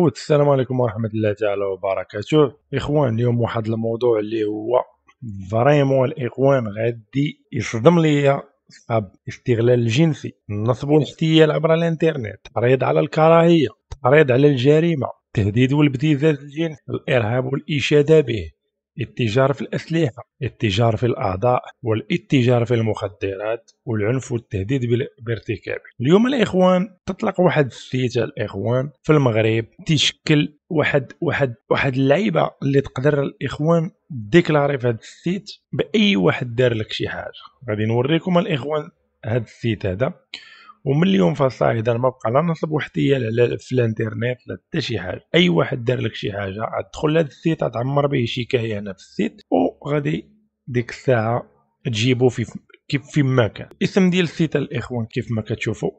السلام عليكم ورحمة الله تعالى وبركاته إخوان اليوم واحد الموضوع اللي هو فريمون الإخوان غادي يصدم ليا أب استغلال الجنسي النصب والاحتيال عبر الانترنت تعريض على الكراهية تعريض على الجريمة التهديد والابتزاز الجنسي الإرهاب والإشادة به التجارة في الأسلحة التجارة في الأعضاء والاتجار في المخدرات والعنف والتهديد بارتكابه اليوم الإخوان تطلق واحد السيتة الإخوان في المغرب تشكل واحد واحد واحد اللعيبه اللي تقدر الاخوان ديكلاري في هذا السيت باي واحد دار لك شي حاجه غادي نوريكم الاخوان هذا السيت هذا ومن اليوم فصاي اذا ما بقى لا نصب واحتيال لا في الانترنت لا حتى شي حاجه اي واحد دار لك شي حاجه تدخل لهذا السيت تعمر به شكايه هنا في السيت وغادي ديك الساعه تجيبو في كيف فيما كان اسم ديال السيت الاخوان كيف ما كتشوفوا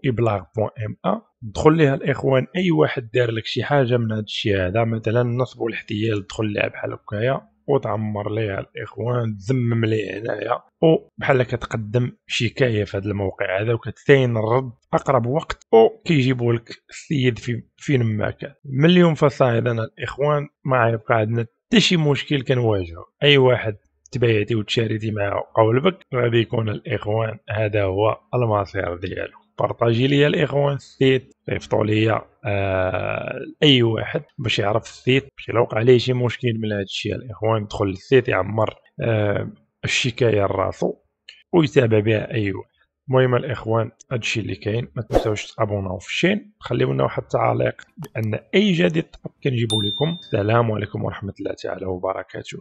ا دخل ليها الاخوان اي واحد دار لك شي حاجه من هذا الشيء هذا مثلا نصب والاحتيال دخل لها بحال هكايا وتعمر ليها الاخوان تزمم ليها هنايا وبحال كتقدم شكايه في هذا الموقع هذا وكتثين الرد اقرب وقت وكيجيبوا لك السيد في فين ما كان من اليوم فصاعد انا الاخوان ما يبقى عندنا حتى شي مشكل كنواجهه اي واحد تبايعتي وتشاريتي معاه قولبك غادي يكون الاخوان هذا هو المصير ديالو بارطاجي لي الاخوان الثيت صيفطوا لي آه اي واحد باش يعرف الثيت باش لوقع عليه شي مشكل من هذا الشيء الاخوان يدخل الثيت يعمر آه الشكايه لراسو ويتابع بها اي واحد المهم الاخوان هادشي اللي كاين ما تنساوش تابوناو في الشين خليو لنا واحد التعليق بان اي جديد كنجيبو لكم السلام عليكم ورحمه الله تعالى وبركاته